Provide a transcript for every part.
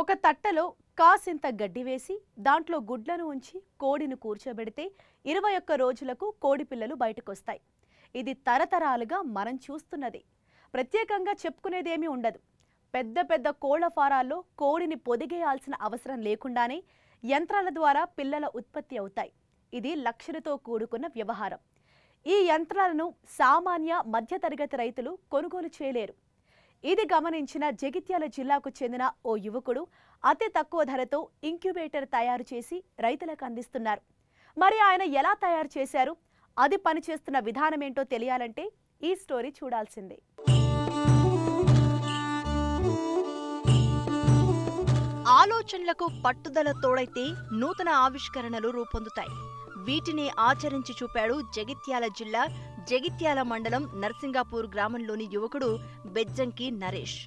ఒక తట్టలో కాసింత గడ్డి వేసి దాంట్లో గుడ్లను ఉంచి కోడిని కూర్చోబెడితే ఇరవై ఒక్క రోజులకు కోడి పిల్లలు బయటకొస్తాయి ఇది తరతరాలుగా మనం చూస్తున్నది ప్రత్యేకంగా చెప్పుకునేదేమీ ఉండదు పెద్ద పెద్ద కోళ్ల ఫారాల్లో కోడిని పొదిగేయాల్సిన అవసరం లేకుండానే యంత్రాల ద్వారా పిల్లల ఉత్పత్తి అవుతాయి ఇది లక్షలతో కూడుకున్న వ్యవహారం ఈ యంత్రాలను సామాన్య మధ్యతరగతి రైతులు కొనుగోలు చేయలేరు ఇది గమనించిన జగిత్యాల జిల్లాకు చెందిన ఓ యువకుడు అతి తక్కువ ధరతో ఇంక్యుబేటర్ తయారు చేసి రైతులకు అందిస్తున్నారు మరి ఆయన ఎలా తయారు చేశారు అది పనిచేస్తున్న విధానం ఏంటో తెలియాలంటే ఈ స్టోరీ చూడాల్సిందే ఆలోచనలకు పట్టుదల తోడైతే నూతన ఆవిష్కరణలు రూపొందుతాయి వీటిని ఆచరించి చూపాడు జగిత్యాల జిల్లా జగిత్యాల మండలం నర్సింగాపూర్ గ్రామంలోని యువకుడు బెజ్జంకి నరేష్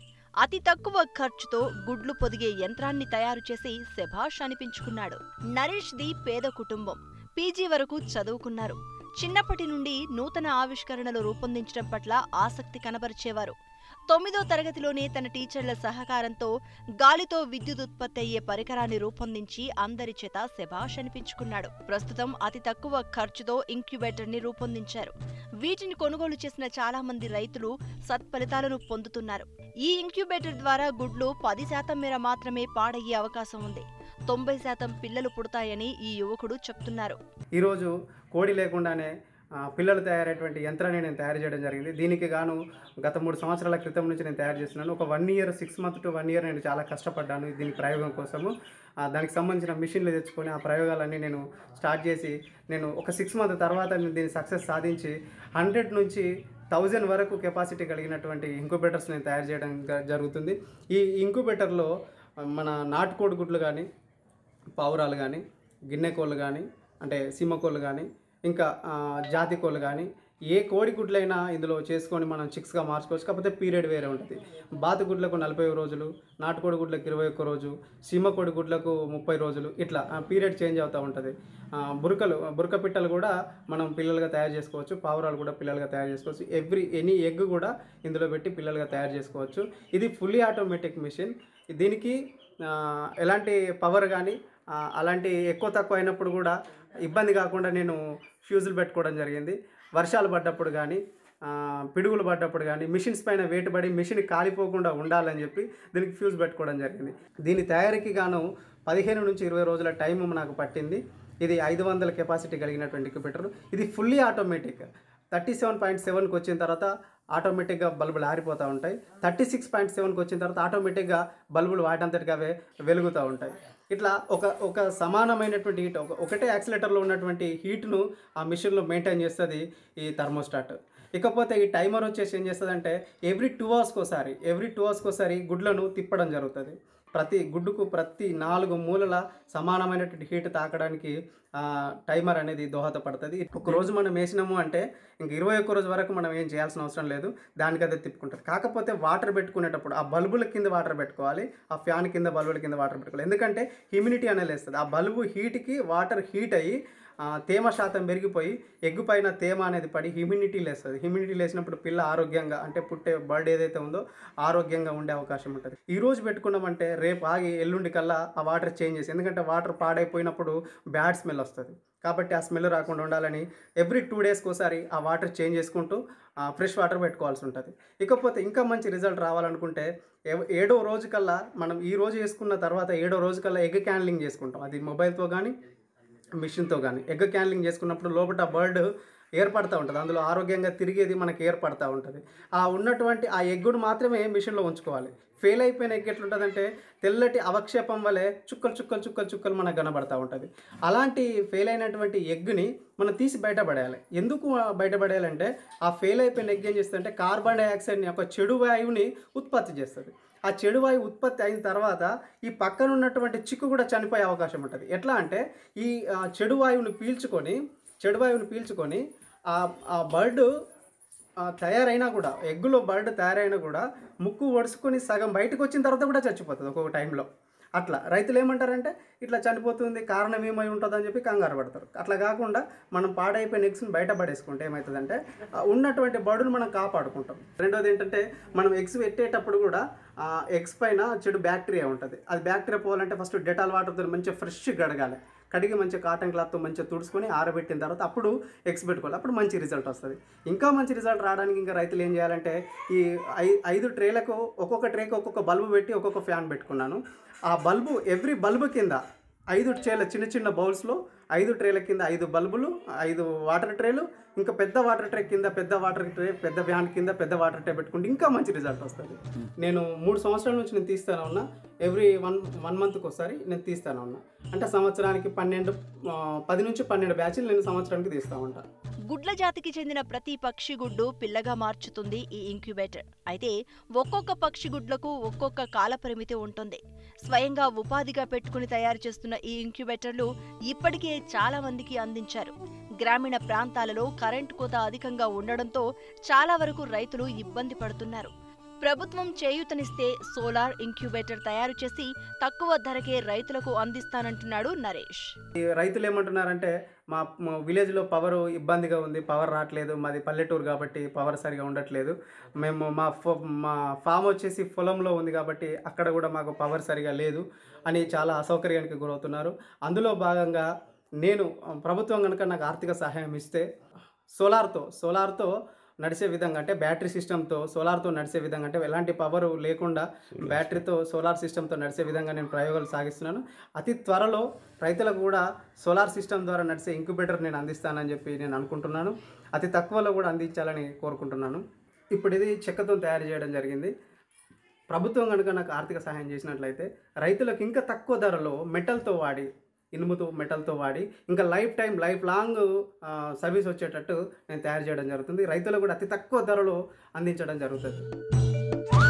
అతి తక్కువ ఖర్చుతో గుడ్లు పొదిగే యంత్రాన్ని తయారు చేసి శభాష్ అనిపించుకున్నాడు నరేష్ది పేద కుటుంబం పీజీ వరకు చదువుకున్నారు చిన్నప్పటి నుండి నూతన ఆవిష్కరణలు రూపొందించడం పట్ల ఆసక్తి కనబరిచేవారు తొమ్మిదో తరగతిలోనే తన టీచర్ల సహకారంతో గాలితో విద్యుత్ ఉత్పత్తి అయ్యే పరికరాన్ని రూపొందించి అందరి చేత శభాష్ అనిపించుకున్నాడు ప్రస్తుతం అతి తక్కువ ఖర్చుతో ఇంక్యుబేటర్ని రూపొందించారు వీటిని కొనుగోలు చేసిన చాలా మంది రైతులు సత్ఫలితాలను పొందుతున్నారు ఈ ఇంక్యుబేటర్ ద్వారా గుడ్లు పది శాతం మేర మాత్రమే పాడయ్యే అవకాశం ఉంది తొంభై శాతం పిల్లలు పుడతాయని ఈ యువకుడు చెప్తున్నారు ఈరోజు కోడి లేకుండానే పిల్లలు తయారయ్యేటువంటి యంత్రాన్ని నేను తయారు చేయడం జరిగింది దీనికి గాను గత మూడు సంవత్సరాల క్రితం నుంచి నేను తయారు చేస్తున్నాను ఒక one year six month to one year నేను చాలా కష్టపడ్డాను దీని ప్రయోగం కోసము దానికి సంబంధించిన మిషన్లు తెచ్చుకొని ఆ ప్రయోగాలన్నీ నేను స్టార్ట్ చేసి నేను ఒక సిక్స్ మంత్ తర్వాత నేను దీన్ని సక్సెస్ సాధించి హండ్రెడ్ నుంచి థౌజండ్ వరకు కెపాసిటీ కలిగినటువంటి ఇంక్యుబేటర్స్ నేను తయారు చేయడం జరుగుతుంది ఈ ఇంక్యుబేటర్లో మన నాటుకోడి గుడ్లు కానీ పావురాలు కానీ గిన్నె కోళ్ళు కానీ అంటే సీమకోళ్ళు కానీ ఇంకా జాతి కోళ్ళు కానీ ఏ కోడి గుడ్లైనా ఇందులో చేసుకొని మనం చిక్స్గా మార్చుకోవచ్చు కాకపోతే పీరియడ్ వేరే ఉంటుంది బాతు గుడ్లకు నలభై రోజులు నాటుకోడి గుడ్లకు ఇరవై ఒక్క రోజు సీమ కోడి గుడ్లకు ముప్పై రోజులు ఇట్లా పీరియడ్ చేంజ్ అవుతూ ఉంటుంది బురకలు బురక పిట్టలు కూడా మనం పిల్లలుగా తయారు చేసుకోవచ్చు పావురాలు కూడా పిల్లలుగా తయారు చేసుకోవచ్చు ఎవ్రీ ఎనీ ఎగ్ కూడా ఇందులో పెట్టి పిల్లలుగా తయారు చేసుకోవచ్చు ఇది ఫుల్లీ ఆటోమేటిక్ మిషన్ దీనికి ఎలాంటి పవర్ కానీ అలాంటి ఎక్కువ తక్కువ అయినప్పుడు కూడా ఇబ్బంది కాకుండా నేను ఫ్యూజులు పెట్టుకోవడం జరిగింది వర్షాలు పడ్డప్పుడు కానీ పిడుగులు పడ్డప్పుడు కానీ మిషన్స్ పైన వేటు పడి మిషన్ కాలిపోకుండా ఉండాలని చెప్పి దీనికి ఫ్యూజ్ పెట్టుకోవడం జరిగింది దీని తయారీకి గాను పదిహేను నుంచి ఇరవై రోజుల టైము నాకు పట్టింది ఇది ఐదు వందల కెపాసిటీ కలిగినటువంటి ఇంక్యుబేటర్ ఇది fully automatic thirty seven point సెవెన్కి వచ్చిన తర్వాత ఆటోమేటిక్గా బల్బులు ఆరిపోతూ ఉంటాయి థర్టీ సిక్స్ పాయింట్ సెవెన్కి వచ్చిన తర్వాత ఆటోమేటిక్గా బల్బులు వాటంతటిగా వెలుగుతూ ఉంటాయి ఇట్లా ఒక ఒక సమానమైనటువంటి హీట్ ఒక ఒకటే యాక్సిలేటర్లో ఉన్నటువంటి హీట్ను ఆ మిషన్లో మెయింటైన్ చేస్తుంది ఈ థర్మోస్టాట్ ఇకపోతే ఈ టైమర్ వచ్చేసి ఏం చేస్తుందంటే ఎవ్రీ టూ అవర్స్కి ఒకసారి ఎవ్రీ టూ అవర్స్కి ఒకసారి గుడ్లను తిప్పడం జరుగుతుంది ప్రతి గుడ్డుకు ప్రతి నాలుగు మూలల సమానమైనటువంటి హీట్ తాకడానికి టైమర్ అనేది దోహదపడుతుంది ఒక రోజు మనం వేసినాము అంటే ఇంక ఇరవై ఒక్క రోజు వరకు మనం ఏం చేయాల్సిన అవసరం లేదు దానికి అదే తిప్పుకుంటుంది కాకపోతే వాటర్ పెట్టుకునేటప్పుడు ఆ బల్బుల కింద వాటర్ పెట్టుకోవాలి ఆ ఫ్యాన్ కింద బల్బుల కింద వాటర్ పెట్టుకోవాలి ఎందుకంటే హ్యూమిడిటీ అనేది వేస్తుంది ఆ బల్బు హీట్కి వాటర్ హీట్ అయ్యి తేమ శాతం పెరిగిపోయి ఎగ్గు పైన తేమ అనేది పడి హ్యూమిడిటీ లేస్తుంది హ్యూమిడిటీ లేసినప్పుడు పిల్ల ఆరోగ్యంగా అంటే పుట్టే బర్డ్ ఏదైతే ఉందో ఆరోగ్యంగా ఉండే అవకాశం ఉంటుంది ఈ రోజు పెట్టుకున్నామంటే రేపు ఆగి ఎల్లుండి కల్లా ఆ వాటర్ చేంజ్ చేసి ఎందుకంటే వాటర్ పాడైపోయినప్పుడు బ్యాడ్ స్మెల్ వస్తుంది కాబట్టి ఆ స్మెల్ రాకుండా ఉండాలని ఎవ్రీ టూ డేస్కి ఒకసారి ఆ వాటర్ చేంజ్ చేసుకుంటూ ఫ్రెష్ వాటర్ పెట్టుకోవాల్సి ఉంటుంది ఇకపోతే ఇంకా మంచి రిజల్ట్ రావాలనుకుంటే ఏడో రోజు కల్లా మనం ఈ రోజు వేసుకున్న తర్వాత ఏడో రోజు కల్లా ఎగ్ క్యాన్లింగ్ చేసుకుంటాం అది మొబైల్తో కానీ మిషన్తో కానీ ఎగ్ క్యాన్లింగ్ చేసుకున్నప్పుడు లోపల బర్డ్ ఏర్పడతా ఉంటుంది అందులో ఆరోగ్యంగా తిరిగేది మనకి ఏర్పడతా ఉంటుంది ఆ ఉన్నటువంటి ఆ ఎగ్గును మాత్రమే మిషన్లో ఉంచుకోవాలి ఫెయిల్ అయిపోయిన ఎగ్ ఎట్లుంటుందంటే తెల్లటి అవక్షేపం వలె చుక్కలు చుక్కలు చుక్కలు చుక్కలు మనకు కనబడతా ఉంటుంది అలాంటి ఫెయిల్ అయినటువంటి ఎగ్ని మనం తీసి బయటపడేయాలి ఎందుకు బయటపడేయాలంటే ఆ ఫెయిల్ అయిపోయిన ఎగ్ ఏం చేస్తుందంటే కార్బన్ డైఆక్సైడ్ని ఒక చెడు వాయువుని ఉత్పత్తి చేస్తుంది ఆ చెడు వాయువు ఉత్పత్తి అయిన తర్వాత ఈ పక్కన ఉన్నటువంటి చిక్కు కూడా చనిపోయే అవకాశం ఉంటుంది ఎట్లా అంటే ఈ చెడు వాయువుని పీల్చుకొని చెడు వాయువుని పీల్చుకొని ఆ బర్డ్ తయారైనా కూడా ఎగ్గులో బర్డ్ తయారైనా కూడా ముక్కు వడుసుకొని సగం బయటకు వచ్చిన తర్వాత కూడా చచ్చిపోతుంది ఒక్కొక్క టైంలో అట్లా రైతులు ఏమంటారంటే ఇట్లా చనిపోతుంది కారణం ఏమై ఉంటుందని చెప్పి కంగారు పడతారు అట్లా కాకుండా మనం పాడైపోయిన ఎగ్స్ని బయట పడేసుకుంటే ఏమవుతుందంటే ఉన్నటువంటి బర్డును మనం కాపాడుకుంటాం రెండోది ఏంటంటే మనం ఎగ్స్ పెట్టేటప్పుడు కూడా ఎగ్స్ పైన చెడు బ్యాక్టీరియా ఉంటుంది అది బ్యాక్టీరియా పోవాలంటే ఫస్ట్ డెటాల్ వాటర్తో మంచిగా ఫ్రెష్ గడగాలి కడిగి మంచిగా కాటన్ క్లాత్తో మంచిగా తుడుచుకొని ఆరబెట్టిన తర్వాత అప్పుడు ఎగ్స్ పెట్టుకోవాలి అప్పుడు మంచి రిజల్ట్ వస్తుంది ఇంకా మంచి రిజల్ట్ రావడానికి ఇంకా రైతులు ఏం చేయాలంటే ఈ ఐదు ట్రేలకు ఒక్కొక్క ట్రేకి ఒక్కొక్క బల్బు పెట్టి ఒక్కొక్క ఫ్యాన్ పెట్టుకున్నాను ఆ బల్బు ఎవ్రీ బల్బు కింద ఐదు ట్రేల చిన్న చిన్న బౌల్స్లో ఐదు ట్రేల కింద ఐదు బల్బులు ఐదు వాటర్ ట్రేలు ఇంకా పెద్ద వాటర్ ట్రే కింద పెద్ద వాటర్ ట్రే పెద్ద వ్యాన్ కింద పెద్ద వాటర్ ట్రే పెట్టుకుంటే ఇంకా మంచి రిజల్ట్ వస్తుంది నేను మూడు సంవత్సరాల నుంచి నేను తీస్తానే ఉన్నా ఎవ్రీ వన్ వన్ మంత్కి ఒకసారి నేను తీస్తాను అన్న అంటే సంవత్సరానికి పన్నెండు పది నుంచి పన్నెండు బ్యాచ్లు నేను సంవత్సరానికి తీస్తా ఉంటా గుడ్ల జాతికి చెందిన ప్రతి పక్షి గుడ్డు పిల్లగా మార్చుతుంది ఈ ఇంక్యుబేటర్ అయితే ఒక్కొక్క పక్షి గుడ్లకు ఒక్కొక్క కాల పరిమితి ఉంటుంది స్వయంగా ఉపాధిగా పెట్టుకుని తయారు చేస్తున్న ఈ ఇంక్యుబేటర్లు ఇప్పటికే చాలా మందికి అందించారు గ్రామీణ ప్రాంతాలలో కరెంటు కోత అధికంగా ఉండడంతో చాలా వరకు రైతులు ఇబ్బంది పడుతున్నారు ప్రభుత్వం చేయూతనిస్తే సోలార్ ఇంక్యుబేటర్ తయారు చేసి తక్కువ ధరకే రైతులకు అందిస్తానంటున్నాడు నరేష్ రైతులు ఏమంటున్నారంటే మా విలేజ్లో పవర్ ఇబ్బందిగా ఉంది పవర్ రావట్లేదు మాది పల్లెటూరు కాబట్టి పవర్ సరిగా ఉండట్లేదు మేము మా మా ఫామ్ వచ్చేసి పొలంలో ఉంది కాబట్టి అక్కడ కూడా మాకు పవర్ సరిగా లేదు అని చాలా అసౌకర్యానికి గురవుతున్నారు అందులో భాగంగా నేను ప్రభుత్వం కనుక నాకు ఆర్థిక సహాయం ఇస్తే సోలార్తో సోలార్తో నడిచే విధంగా అంటే బ్యాటరీ సిస్టమ్తో సోలార్తో నడిచే విధంగా అంటే ఎలాంటి పవర్ లేకుండా బ్యాటరీతో సోలార్ సిస్టమ్తో నడిచే విధంగా నేను ప్రయోగాలు సాగిస్తున్నాను అతి త్వరలో రైతులకు కూడా సోలార్ సిస్టమ్ ద్వారా నడిచే ఇంక్యుబేటర్ నేను అందిస్తానని చెప్పి నేను అనుకుంటున్నాను అతి తక్కువలో కూడా అందించాలని కోరుకుంటున్నాను ఇప్పుడు ఇది చెక్కతో తయారు చేయడం జరిగింది ప్రభుత్వం కనుక నాకు ఆర్థిక సహాయం చేసినట్లయితే రైతులకు ఇంకా తక్కువ ధరలో మెటల్తో వాడి ఇనుముతో మెటల్తో వాడి ఇంకా life time life long service వచ్చేటట్టు నేను తయారు చేయడం జరుగుతుంది రైతులకు కూడా అతి తక్కువ ధరలో అందించడం జరుగుతుంది